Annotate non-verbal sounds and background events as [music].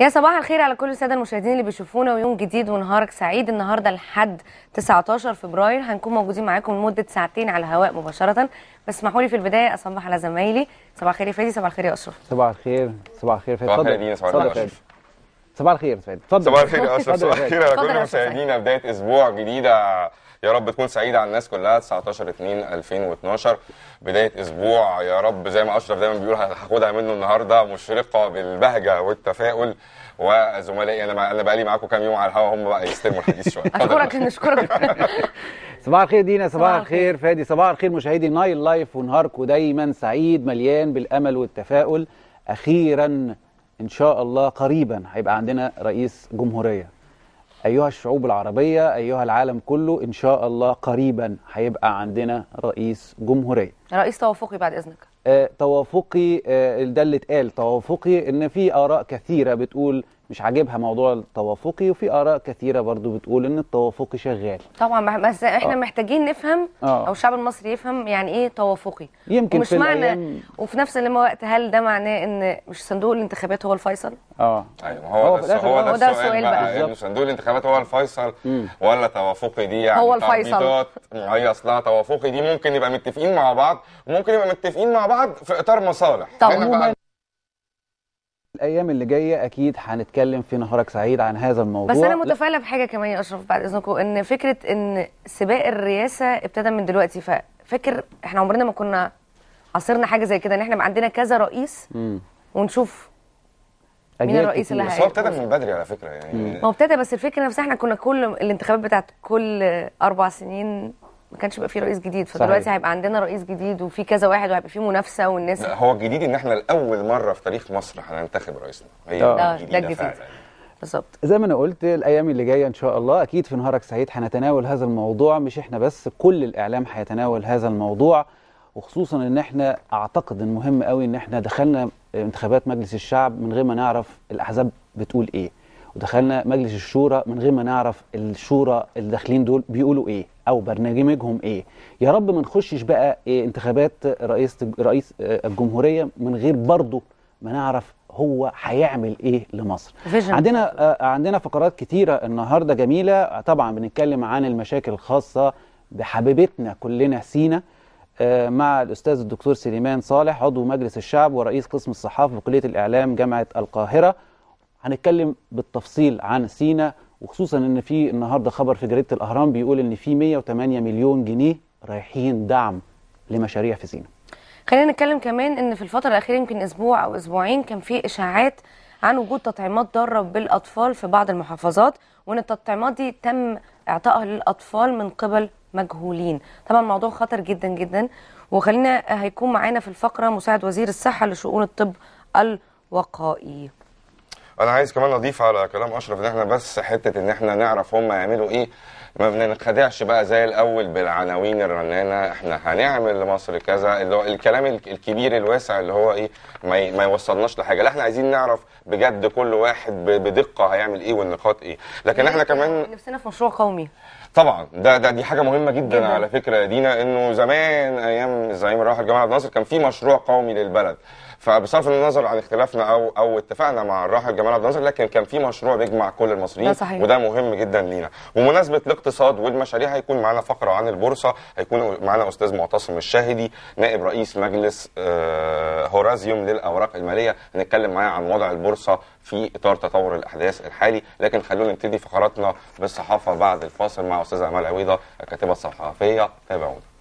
يا صباح الخير على كل الساده المشاهدين اللي بيشوفونا ويوم جديد ونهارك سعيد النهارده لحد 19 فبراير هنكون موجودين معاكم لمده ساعتين على الهواء مباشره بس اسمحوا لي في البدايه اصبح على زمايلي صباح الخير يا فادي صباح الخير يا اشرف صباح الخير صباح الخير فادي صباح الخير صباح الخير صباح الخير سعيد اتفضل صباح الخير يا اشرف صباح الخير على كل مشاهدينا بدايه اسبوع جديده يا رب تكون سعيده على الناس كلها 19 2 2012 بدايه اسبوع يا رب زي ما اشرف دايما بيقول هاخدها منه النهارده مشرقه بالبهجه والتفاؤل وزملائي انا انا بقالي معاكم كام يوم على الهوا هم بقى يستلموا الحديث شويه [laughs] اشكرك نشكرك [laughs] صباح الخير دينا صباح الخير فادي صباح الخير مشاهدي نايل لايف ونهاركم دايما سعيد مليان بالامل والتفاؤل اخيرا إن شاء الله قريبا هيبقى عندنا رئيس جمهورية أيها الشعوب العربية أيها العالم كله إن شاء الله قريبا هيبقى عندنا رئيس جمهورية رئيس توافقي بعد إذنك آه توافقي آه ده اللي اتقال توافقي إن في آراء كثيرة بتقول مش عاجبها موضوع التوافقي وفي اراء كثيره برضو بتقول ان التوافقي شغال طبعا بس احنا آه. محتاجين نفهم آه. او الشعب المصري يفهم يعني ايه توافقي يمكن ومش في معنى الأيام... وفي نفس الوقت هل ده معناه ان مش صندوق الانتخابات هو الفيصل اه ايوه هو, هو ده هو ده, ده السؤال بقى, بقى. يعني صندوق الانتخابات هو الفيصل مم. ولا توافقي دي يعني هو الفيصل هي اصلها توافقي دي ممكن يبقى متفقين مع بعض وممكن يبقى متفقين مع بعض في اطار مصالح طبعا الايام اللي جايه اكيد هنتكلم في نهارك سعيد عن هذا الموضوع بس انا متفائله بحاجه كمان يا اشرف بعد اذنكم ان فكره ان سباق الرئاسه ابتدى من دلوقتي ففاكر احنا عمرنا ما كنا عاصرنا حاجه زي كده ان احنا عندنا كذا رئيس مم. ونشوف مين الرئيس اللي هيبقى هو ابتدى من بدري على فكره يعني ما هو ابتدى بس الفكره نفسها احنا كنا كل الانتخابات بتاعت كل اربع سنين ما كانش بقى فيه رئيس جديد فدلوقتي هيبقى عندنا رئيس جديد وفي كذا واحد وهيبقى فيه منافسه والناس هو الجديد ان احنا لاول مره في تاريخ مصر هننتخب رئيسنا هي اه، ده, ده الجديد بالظبط زي ما انا قلت الايام اللي جايه ان شاء الله اكيد في نهارك سعيد هنتناول هذا الموضوع مش احنا بس كل الاعلام هيتناول هذا الموضوع وخصوصا ان احنا اعتقد ان مهم قوي ان احنا دخلنا انتخابات مجلس الشعب من غير ما نعرف الاحزاب بتقول ايه ودخلنا مجلس الشورى من غير ما نعرف الشورى اللي داخلين دول بيقولوا ايه او برنامجهم ايه يا رب ما نخشش بقى إيه انتخابات رئيس رئيس آه، الجمهوريه من غير برضه ما نعرف هو هيعمل ايه لمصر فيجن. عندنا آه عندنا فقرات كتيره النهارده جميله طبعا بنتكلم عن المشاكل الخاصه بحبيبتنا كلنا سينا آه مع الاستاذ الدكتور سليمان صالح عضو مجلس الشعب ورئيس قسم الصحافه بكليه الاعلام جامعه القاهره هنتكلم بالتفصيل عن سينا وخصوصا ان في النهارده خبر في جريده الاهرام بيقول ان في 108 مليون جنيه رايحين دعم لمشاريع في سينا. خلينا نتكلم كمان ان في الفتره الاخيره يمكن اسبوع او اسبوعين كان في اشاعات عن وجود تطعيمات ضاره بالاطفال في بعض المحافظات وان التطعيمات دي تم اعطائها للاطفال من قبل مجهولين طبعا الموضوع خطر جدا جدا وخلينا آه، هيكون معانا في الفقره مساعد وزير الصحه لشؤون الطب الوقائي انا عايز كمان اضيف على كلام اشرف ان احنا بس حته ان احنا نعرف هم هيعملوا ايه ما بننخدعش بقى زي الاول بالعناوين الرنانه احنا هنعمل لمصر كذا اللي هو الكلام الكبير الواسع اللي هو ايه ما, ما يوصلناش لحاجه لا احنا عايزين نعرف بجد كل واحد بدقه هيعمل ايه والنقاط ايه لكن احنا كمان نفسنا في مشروع قومي طبعا ده ده دي حاجه مهمه جدا, جداً. على فكره دينا انه زمان ايام الزعيم الراحل جمال عبد الناصر كان في مشروع قومي للبلد فبصرف النظر عن اختلافنا او او اتفاقنا مع الراحل عبد الناصر لكن كان في مشروع بيجمع كل المصريين صحيح. وده مهم جدا لينا ومناسبه الاقتصاد والمشاريع هيكون معانا فقره عن البورصه هيكون معانا استاذ معتصم الشاهدي نائب رئيس مجلس آه، هورازيوم للاوراق الماليه هنتكلم معاه عن وضع البورصه في اطار تطور الاحداث الحالي لكن خلونا نبتدي فقراتنا بالصحافه بعد الفاصل مع استاذه امال عويضه الكاتبه الصحفيه تابعونا